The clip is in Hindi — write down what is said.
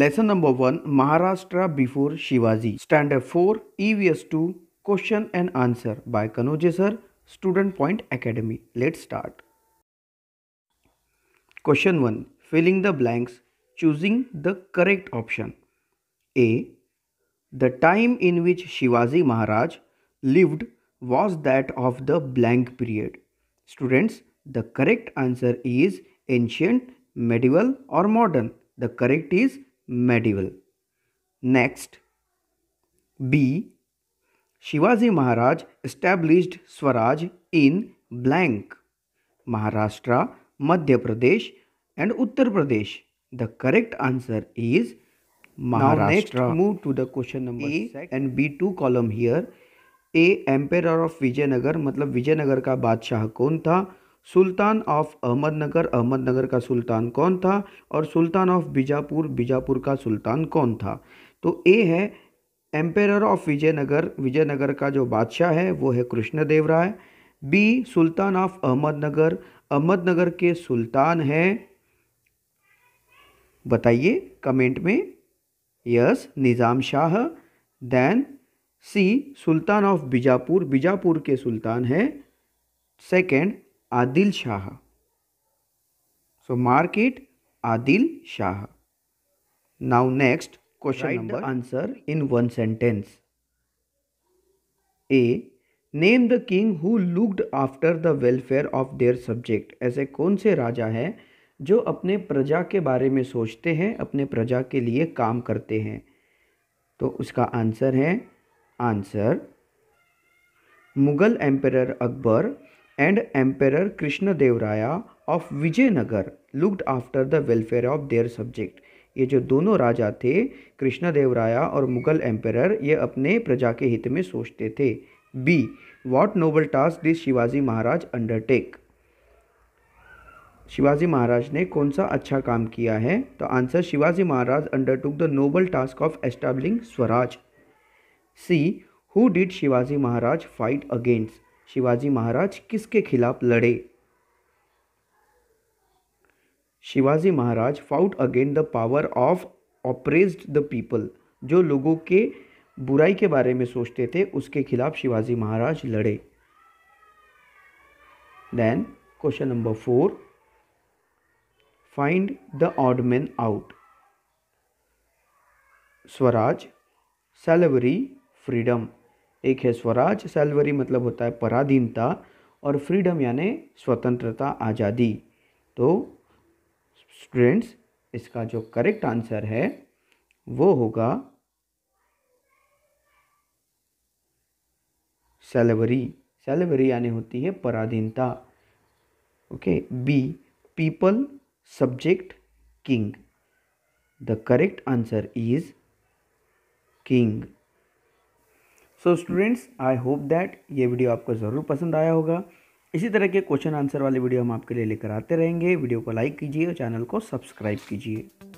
Lesson number 1 Maharashtra before Shivaji. Standard 4 EVS 2 Question and Answer by Kanoje sir, Student Point Academy. Let's start. Question 1 Filling the blanks, choosing the correct option. A. The time in which Shivaji Maharaj lived was that of the blank period. Students, the correct answer is ancient, medieval, or modern. The correct is medieval. Next, B. Shivaji Maharaj established Swaraj in blank Maharashtra, Madhya Pradesh, and Uttar Pradesh. The correct answer is Maharashtra. Now next move to the question number A six. and B2 column here. A emperor of Vijayanagar मतलब विजयनगर का बादशाह कौन था सुल्तान ऑफ अहमदनगर अहमदनगर का सुल्तान कौन था और सुल्तान ऑफ बीजापुर बीजापुर का सुल्तान कौन था तो ए है एम्पेयर ऑफ विजयनगर विजयनगर का जो बादशाह है वो है Krishnadeva Raya B sultan of Ahmednagar Ahmednagar के सुल्तान है बताइए कमेंट में yes Nizam Shah then C sultan of Bijapur Bijapur के सुल्तान है second Adil Shah so it Adil Shah now next question number answer in one sentence A name the king who looked after the welfare of their subject ऐसे कौन से राजा हैं जो अपने प्रजा के बारे में सोचते हैं अपने प्रजा के लिए काम करते हैं तो उसका आंसर है answer Mughal emperor Akbar and Emperor Krishnadevaraya of Vijayanagar looked after the welfare of their subject ये जो दोनों राजा थे कृष्णदेवराया और मुगल एम्पेर ये अपने प्रजा के हित में सोचते थे B what noble task did Shivaji Maharaj undertake Shivaji Maharaj ने कौन सा अच्छा काम किया है तो answer Shivaji Maharaj undertook the noble task of establishing Swaraj C who did Shivaji Maharaj fight against Shivaji Maharaj किसके खिलाफ लड़े Shivaji Maharaj fought again the power of oppressed the people जो लोगों के बुराई के बारे में सोचते थे उसके खिलाफ शिवाजी महाराज लड़े then question number four find the odd man out Swaraj slavery freedom एक है स्वराज सैलवरी मतलब होता है पराधीनता और फ्रीडम यानी स्वतंत्रता आज़ादी तो स्टूडेंट्स इसका जो करेक्ट आंसर है वो होगा सैलवरी सैलवरी यानी होती है पराधीनता okay B people subject king the correct answer is king so students I hope that ये वीडियो आपको ज़रूर पसंद आया होगा इसी तरह के क्वेश्चन आंसर वाले वीडियो हम आपके लिए लेकर आते रहेंगे वीडियो को लाइक कीजिए और चैनल को सब्सक्राइब कीजिए